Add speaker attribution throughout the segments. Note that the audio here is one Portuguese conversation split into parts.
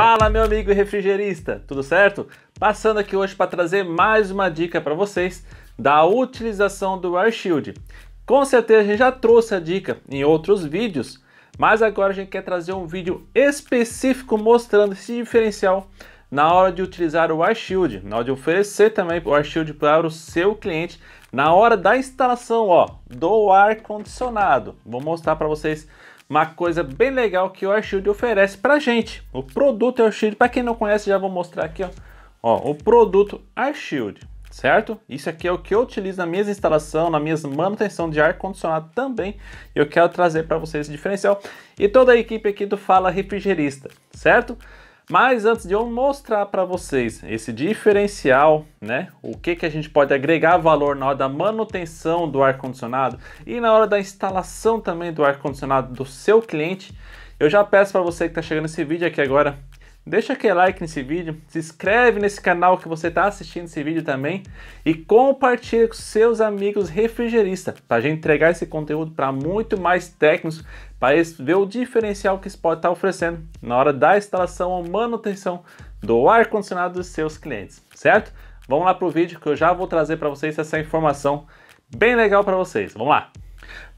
Speaker 1: Fala, meu amigo refrigerista, tudo certo? Passando aqui hoje para trazer mais uma dica para vocês da utilização do Air Shield. Com certeza a gente já trouxe a dica em outros vídeos, mas agora a gente quer trazer um vídeo específico mostrando esse diferencial na hora de utilizar o Air Shield, na hora de oferecer também o Air Shield para o seu cliente, na hora da instalação ó, do ar condicionado. Vou mostrar para vocês uma coisa bem legal que o AirShield oferece pra gente. O produto AirShield, para quem não conhece, já vou mostrar aqui, ó. ó o produto AirShield, certo? Isso aqui é o que eu utilizo na minha instalação, na minha manutenção de ar-condicionado também. Eu quero trazer para vocês esse diferencial. E toda a equipe aqui do Fala Refrigerista, certo? Mas antes de eu mostrar para vocês esse diferencial, né, o que, que a gente pode agregar valor na hora da manutenção do ar-condicionado e na hora da instalação também do ar-condicionado do seu cliente, eu já peço para você que está chegando nesse vídeo aqui agora, Deixa aquele like nesse vídeo, se inscreve nesse canal que você está assistindo esse vídeo também e compartilha com seus amigos refrigeristas para a gente entregar esse conteúdo para muito mais técnicos para ver o diferencial que isso pode estar tá oferecendo na hora da instalação ou manutenção do ar-condicionado dos seus clientes, certo? Vamos lá para o vídeo que eu já vou trazer para vocês essa informação bem legal para vocês. Vamos lá!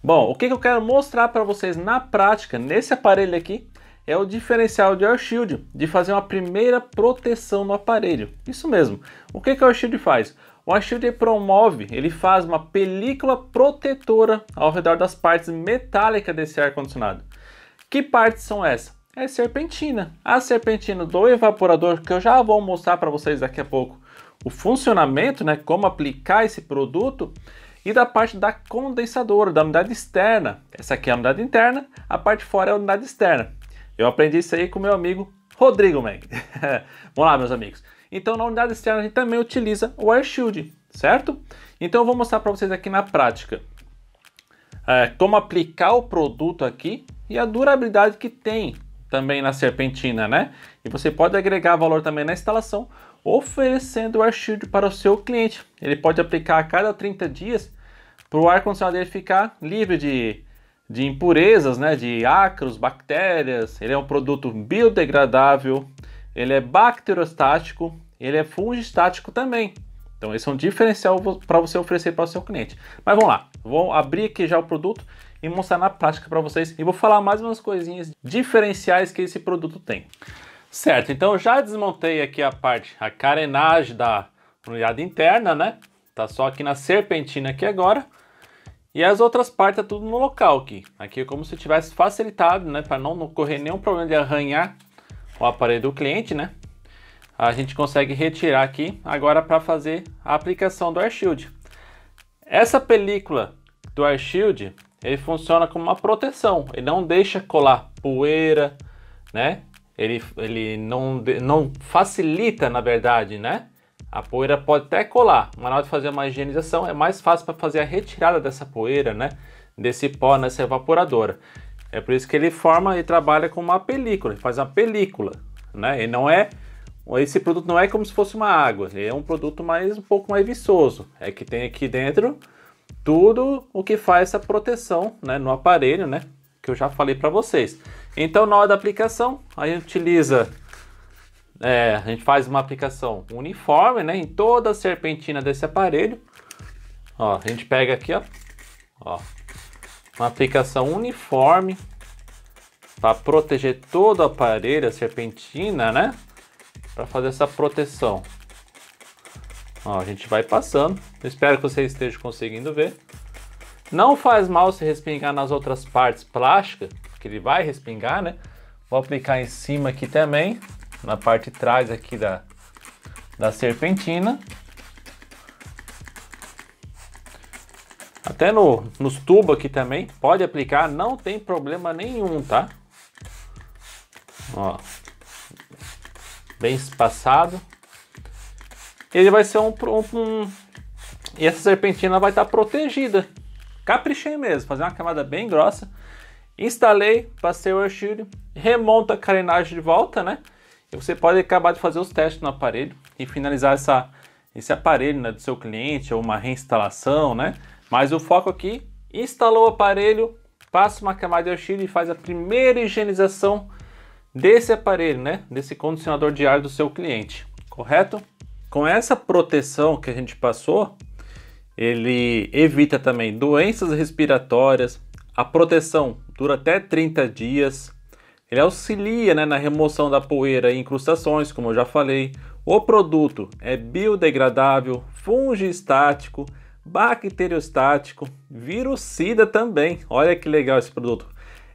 Speaker 1: Bom, o que, que eu quero mostrar para vocês na prática nesse aparelho aqui é o diferencial de Air Shield, de fazer uma primeira proteção no aparelho. Isso mesmo. O que, que o Air Shield faz? O Air Shield promove, ele faz uma película protetora ao redor das partes metálicas desse ar-condicionado. Que partes são essas? É serpentina. A serpentina do evaporador, que eu já vou mostrar para vocês daqui a pouco o funcionamento, né, como aplicar esse produto, e da parte da condensadora, da unidade externa. Essa aqui é a unidade interna, a parte fora é a unidade externa. Eu aprendi isso aí com meu amigo Rodrigo Meg. Vamos lá, meus amigos. Então, na unidade externa, a gente também utiliza o Air Shield, certo? Então, eu vou mostrar para vocês aqui na prática é, como aplicar o produto aqui e a durabilidade que tem também na serpentina, né? E você pode agregar valor também na instalação, oferecendo o Air Shield para o seu cliente. Ele pode aplicar a cada 30 dias para o ar-condicionado ficar livre de de impurezas, né, de ácaros, bactérias. Ele é um produto biodegradável, ele é bacterostático, ele é fungostático também. Então esse é um diferencial para você oferecer para o seu cliente. Mas vamos lá, vou abrir aqui já o produto e mostrar na prática para vocês e vou falar mais umas coisinhas diferenciais que esse produto tem. Certo, então já desmontei aqui a parte, a carenagem da unidade interna, né? Tá só aqui na serpentina aqui agora. E as outras partes é tudo no local aqui. Aqui é como se tivesse facilitado, né? Para não ocorrer nenhum problema de arranhar o aparelho do cliente, né? A gente consegue retirar aqui agora para fazer a aplicação do AirShield. Shield. Essa película do AirShield, Shield, ele funciona como uma proteção. Ele não deixa colar poeira, né? Ele, ele não, não facilita, na verdade, né? A poeira pode até colar, mas na hora de fazer uma higienização é mais fácil para fazer a retirada dessa poeira, né? Desse pó nessa evaporadora. É por isso que ele forma e trabalha com uma película, ele faz uma película, né? E não é esse produto não é como se fosse uma água, ele é um produto mais um pouco mais viçoso. É que tem aqui dentro tudo o que faz essa proteção, né, no aparelho, né, que eu já falei para vocês. Então, na hora da aplicação, a gente utiliza é, a gente faz uma aplicação uniforme, né, em toda a serpentina desse aparelho. Ó, a gente pega aqui, ó, ó uma aplicação uniforme para proteger todo o aparelho, a serpentina, né, para fazer essa proteção. Ó, a gente vai passando. Eu espero que você esteja conseguindo ver. Não faz mal se respingar nas outras partes plásticas, que ele vai respingar, né? Vou aplicar em cima aqui também na parte de trás aqui da, da serpentina. Até no, nos tubos aqui também, pode aplicar, não tem problema nenhum, tá? Ó, bem espaçado. Ele vai ser um, um, um e essa serpentina vai estar tá protegida. Caprichei mesmo, fazer uma camada bem grossa. Instalei, passei o air remonto remonta a carenagem de volta, né? Você pode acabar de fazer os testes no aparelho e finalizar essa, esse aparelho né, do seu cliente ou uma reinstalação, né? Mas o foco aqui, instalou o aparelho, passa uma camada de auxílio e faz a primeira higienização desse aparelho, né? Desse condicionador de ar do seu cliente, correto? Com essa proteção que a gente passou, ele evita também doenças respiratórias, a proteção dura até 30 dias, ele auxilia né, na remoção da poeira e incrustações, como eu já falei. O produto é biodegradável, fungistático, bacteriostático, virucida também. Olha que legal esse produto.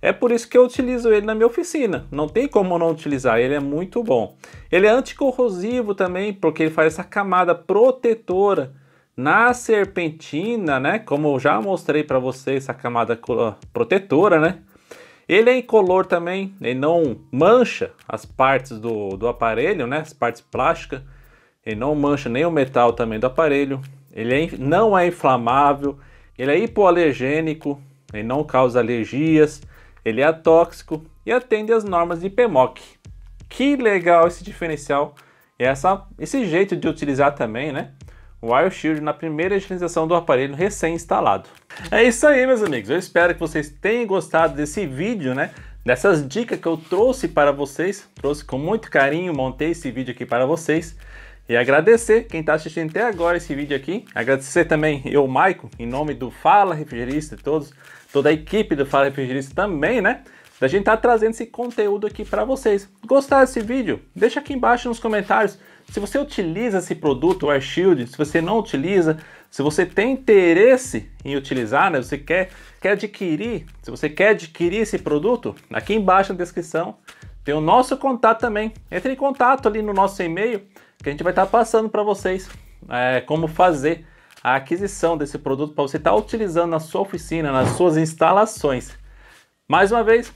Speaker 1: É por isso que eu utilizo ele na minha oficina. Não tem como não utilizar, ele é muito bom. Ele é anticorrosivo também, porque ele faz essa camada protetora na serpentina, né? Como eu já mostrei para vocês, essa camada protetora, né? Ele é incolor também, ele não mancha as partes do, do aparelho, né? as partes plásticas. Ele não mancha nem o metal também do aparelho. Ele é, não é inflamável, ele é hipoalergênico, ele não causa alergias, ele é tóxico e atende às normas de PMOC. Que legal esse diferencial, essa, esse jeito de utilizar também, né? Wild Shield na primeira utilização do aparelho recém-instalado. É isso aí, meus amigos. Eu espero que vocês tenham gostado desse vídeo, né? Dessas dicas que eu trouxe para vocês. Trouxe com muito carinho, montei esse vídeo aqui para vocês. E agradecer quem está assistindo até agora esse vídeo aqui. Agradecer também eu, Maicon, em nome do Fala Refrigerista e todos, toda a equipe do Fala Refrigerista também, né? Da gente estar tá trazendo esse conteúdo aqui para vocês. Gostaram desse vídeo? Deixa aqui embaixo nos comentários se você utiliza esse produto, o Air Shield, se você não utiliza, se você tem interesse em utilizar, né, você quer, quer adquirir, se você quer adquirir esse produto, aqui embaixo na descrição tem o nosso contato também. Entre em contato ali no nosso e-mail que a gente vai estar tá passando para vocês é, como fazer a aquisição desse produto para você estar tá utilizando na sua oficina, nas suas instalações. Mais uma vez,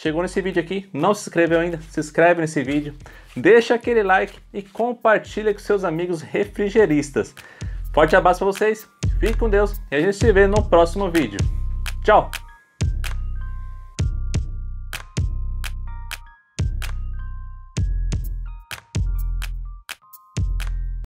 Speaker 1: chegou nesse vídeo aqui, não se inscreveu ainda, se inscreve nesse vídeo, deixa aquele like e compartilha com seus amigos refrigeristas. Forte abraço para vocês, fique com Deus e a gente se vê no próximo vídeo. Tchau!